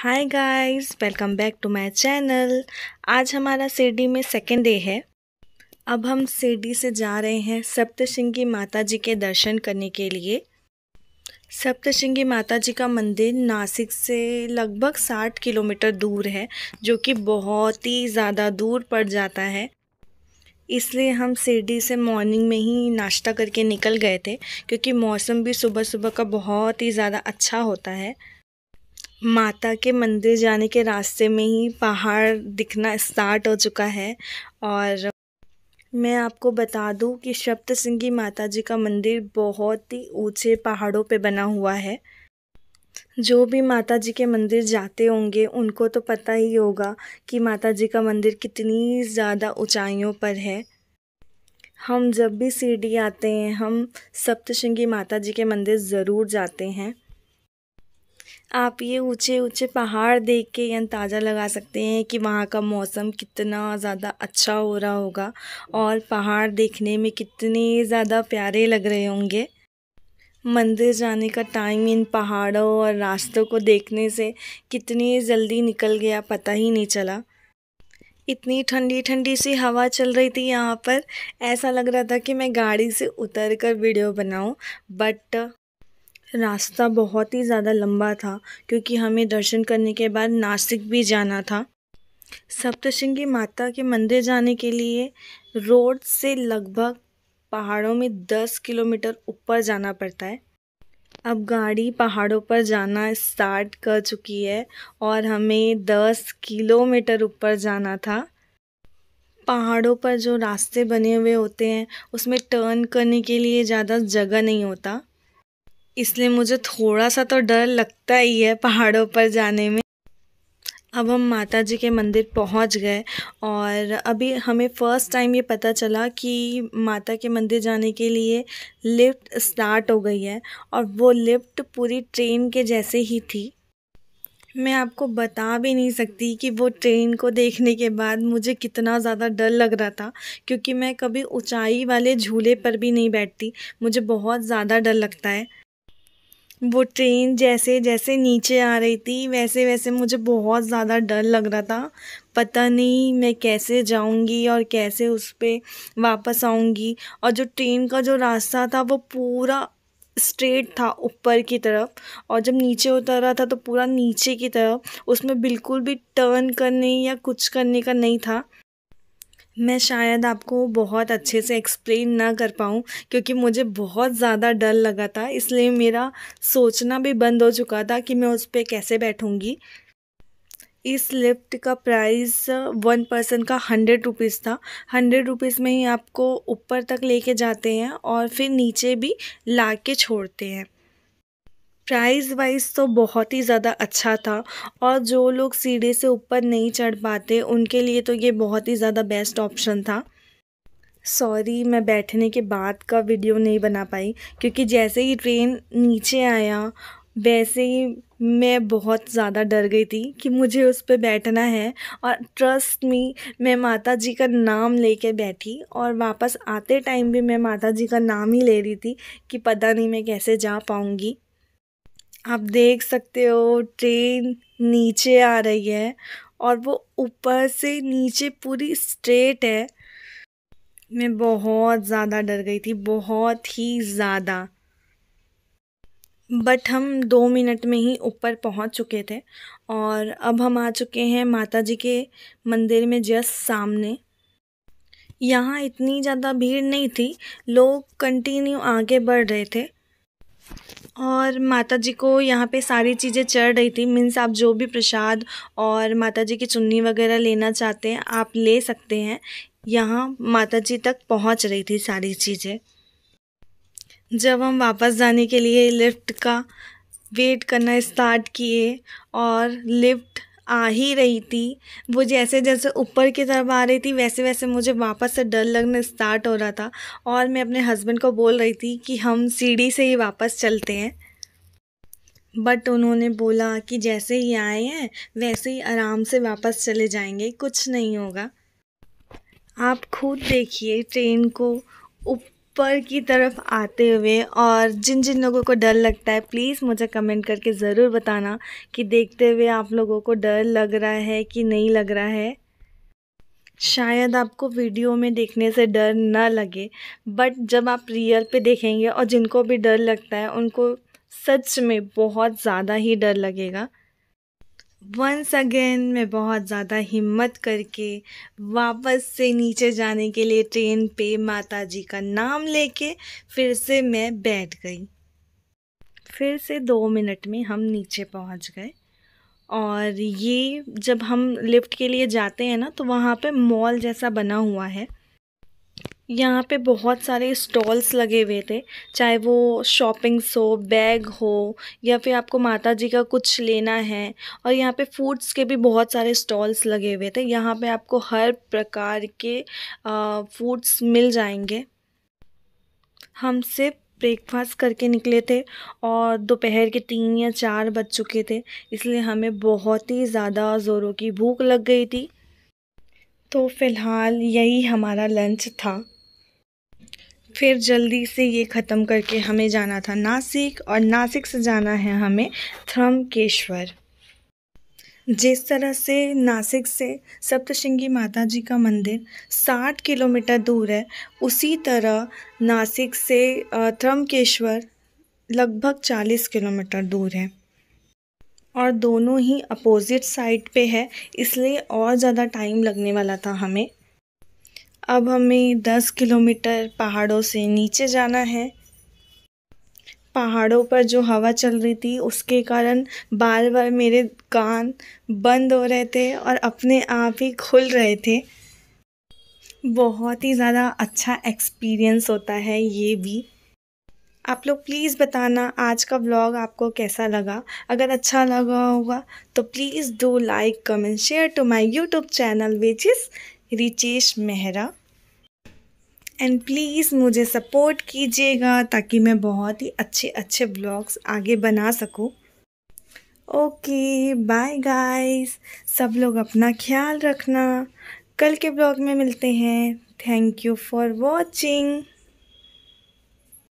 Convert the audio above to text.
Hi guys welcome back to my channel आज हमारा सिरडी में सेकेंड डे है अब हम सिरडी से जा रहे हैं सप्तशृंगी माता जी के दर्शन करने के लिए सप्तशृंगी माता जी का मंदिर नासिक से लगभग साठ किलोमीटर दूर है जो कि बहुत ही ज़्यादा दूर पड़ जाता है इसलिए हम सिरडी से मॉर्निंग में ही नाश्ता करके निकल गए थे क्योंकि मौसम भी सुबह सुबह का बहुत ही ज़्यादा अच्छा होता है माता के मंदिर जाने के रास्ते में ही पहाड़ दिखना स्टार्ट हो चुका है और मैं आपको बता दूं कि सप्त सिंह की माता जी का मंदिर बहुत ही ऊंचे पहाड़ों पे बना हुआ है जो भी माता जी के मंदिर जाते होंगे उनको तो पता ही होगा कि माता जी का मंदिर कितनी ज़्यादा ऊंचाइयों पर है हम जब भी सीढ़ी आते हैं हम सप्तशृंगी माता जी के मंदिर ज़रूर जाते हैं आप ये ऊंचे ऊंचे पहाड़ देख के अंदाज़ा लगा सकते हैं कि वहाँ का मौसम कितना ज़्यादा अच्छा हो रहा होगा और पहाड़ देखने में कितने ज़्यादा प्यारे लग रहे होंगे मंदिर जाने का टाइम इन पहाड़ों और रास्तों को देखने से कितनी जल्दी निकल गया पता ही नहीं चला इतनी ठंडी ठंडी सी हवा चल रही थी यहाँ पर ऐसा लग रहा था कि मैं गाड़ी से उतर कर वीडियो बनाऊं बट रास्ता बहुत ही ज़्यादा लंबा था क्योंकि हमें दर्शन करने के बाद नासिक भी जाना था सप्तशृंगी माता के मंदिर जाने के लिए रोड से लगभग पहाड़ों में दस किलोमीटर ऊपर जाना पड़ता है अब गाड़ी पहाड़ों पर जाना स्टार्ट कर चुकी है और हमें दस किलोमीटर ऊपर जाना था पहाड़ों पर जो रास्ते बने हुए होते हैं उसमें टर्न करने के लिए ज़्यादा जगह नहीं होता इसलिए मुझे थोड़ा सा तो डर लगता ही है पहाड़ों पर जाने में अब हम माता जी के मंदिर पहुंच गए और अभी हमें फ़र्स्ट टाइम ये पता चला कि माता के मंदिर जाने के लिए लिफ्ट स्टार्ट हो गई है और वो लिफ्ट पूरी ट्रेन के जैसे ही थी मैं आपको बता भी नहीं सकती कि वो ट्रेन को देखने के बाद मुझे कितना ज़्यादा डर लग रहा था क्योंकि मैं कभी ऊंचाई वाले झूले पर भी नहीं बैठती मुझे बहुत ज़्यादा डर लगता है वो ट्रेन जैसे जैसे नीचे आ रही थी वैसे वैसे मुझे बहुत ज़्यादा डर लग रहा था पता नहीं मैं कैसे जाऊंगी और कैसे उस पर वापस आऊंगी और जो ट्रेन का जो रास्ता था वो पूरा स्ट्रेट था ऊपर की तरफ और जब नीचे उतर रहा था तो पूरा नीचे की तरफ उसमें बिल्कुल भी टर्न करने या कुछ करने का नहीं था मैं शायद आपको बहुत अच्छे से एक्सप्लेन ना कर पाऊँ क्योंकि मुझे बहुत ज़्यादा डर लगा था इसलिए मेरा सोचना भी बंद हो चुका था कि मैं उस पर कैसे बैठूँगी इस लिफ्ट का प्राइस वन पर्सन का हंड्रेड रुपीज़ था हंड्रेड रुपीज़ में ही आपको ऊपर तक लेके जाते हैं और फिर नीचे भी ला के छोड़ते हैं प्राइस वाइज तो बहुत ही ज़्यादा अच्छा था और जो लोग सीढ़ी से ऊपर नहीं चढ़ पाते उनके लिए तो ये बहुत ही ज़्यादा बेस्ट ऑप्शन था सॉरी मैं बैठने के बाद का वीडियो नहीं बना पाई क्योंकि जैसे ही ट्रेन नीचे आया वैसे ही मैं बहुत ज़्यादा डर गई थी कि मुझे उस पर बैठना है और ट्रस्ट मी मैं माता जी का नाम लेके बैठी और वापस आते टाइम भी मैं माता जी का नाम ही ले रही थी कि पता नहीं मैं कैसे जा पाऊँगी आप देख सकते हो ट्रेन नीचे आ रही है और वो ऊपर से नीचे पूरी स्ट्रेट है मैं बहुत ज़्यादा डर गई थी बहुत ही ज़्यादा बट हम दो मिनट में ही ऊपर पहुंच चुके थे और अब हम आ चुके हैं माता जी के मंदिर में जस्ट सामने यहाँ इतनी ज़्यादा भीड़ नहीं थी लोग कंटिन्यू आगे बढ़ रहे थे और माता जी को यहाँ पे सारी चीज़ें चढ़ रही थी मीन्स आप जो भी प्रसाद और माता जी की चुन्नी वगैरह लेना चाहते हैं आप ले सकते हैं यहाँ माता जी तक पहुँच रही थी सारी चीज़ें जब हम वापस जाने के लिए लिफ्ट का वेट करना स्टार्ट किए और लिफ्ट आ ही रही थी वो जैसे जैसे ऊपर की तरफ आ रही थी वैसे वैसे मुझे वापस से डर लगना स्टार्ट हो रहा था और मैं अपने हस्बैंड को बोल रही थी कि हम सीढ़ी से ही वापस चलते हैं बट उन्होंने बोला कि जैसे ही आए हैं वैसे ही आराम से वापस चले जाएंगे कुछ नहीं होगा आप खुद देखिए ट्रेन को ऊपर की तरफ आते हुए और जिन जिन लोगों को डर लगता है प्लीज़ मुझे कमेंट करके ज़रूर बताना कि देखते हुए आप लोगों को डर लग रहा है कि नहीं लग रहा है शायद आपको वीडियो में देखने से डर ना लगे बट जब आप रियल पे देखेंगे और जिनको भी डर लगता है उनको सच में बहुत ज़्यादा ही डर लगेगा वंस अगेन मैं बहुत ज़्यादा हिम्मत करके वापस से नीचे जाने के लिए ट्रेन पे माता जी का नाम लेके फिर से मैं बैठ गई फिर से दो मिनट में हम नीचे पहुंच गए और ये जब हम लिफ्ट के लिए जाते हैं ना तो वहाँ पे मॉल जैसा बना हुआ है यहाँ पे बहुत सारे स्टॉल्स लगे हुए थे चाहे वो शॉपिंग्स हो बैग हो या फिर आपको माता जी का कुछ लेना है और यहाँ पे फूड्स के भी बहुत सारे स्टॉल्स लगे हुए थे यहाँ पे आपको हर प्रकार के फूड्स मिल जाएंगे हम सिर्फ ब्रेकफास्ट करके निकले थे और दोपहर के तीन या चार बज चुके थे इसलिए हमें बहुत ही ज़्यादा ज़ोरों की भूख लग गई थी तो फ़िलहाल यही हमारा लंच था फिर जल्दी से ये ख़त्म करके हमें जाना था नासिक और नासिक से जाना है हमें थ्रमकेश्वर जिस तरह से नासिक से सप्तशृंगी माता जी का मंदिर 60 किलोमीटर दूर है उसी तरह नासिक से थ्रमकेश्वर लगभग 40 किलोमीटर दूर है और दोनों ही अपोजिट साइड पे है इसलिए और ज़्यादा टाइम लगने वाला था हमें अब हमें दस किलोमीटर पहाड़ों से नीचे जाना है पहाड़ों पर जो हवा चल रही थी उसके कारण बार बार मेरे कान बंद हो रहे थे और अपने आप ही खुल रहे थे बहुत ही ज़्यादा अच्छा एक्सपीरियंस होता है ये भी आप लोग प्लीज़ बताना आज का ब्लॉग आपको कैसा लगा अगर अच्छा लगा होगा तो please do like comment share to my YouTube channel which is Richesh Mehra and please मुझे सपोर्ट कीजिएगा ताकि मैं बहुत ही अच्छे अच्छे ब्लॉग्स आगे बना सकूं। ओके बाय गाइस सब लोग अपना ख्याल रखना कल के ब्लॉग में मिलते हैं थैंक यू फॉर वॉचिंग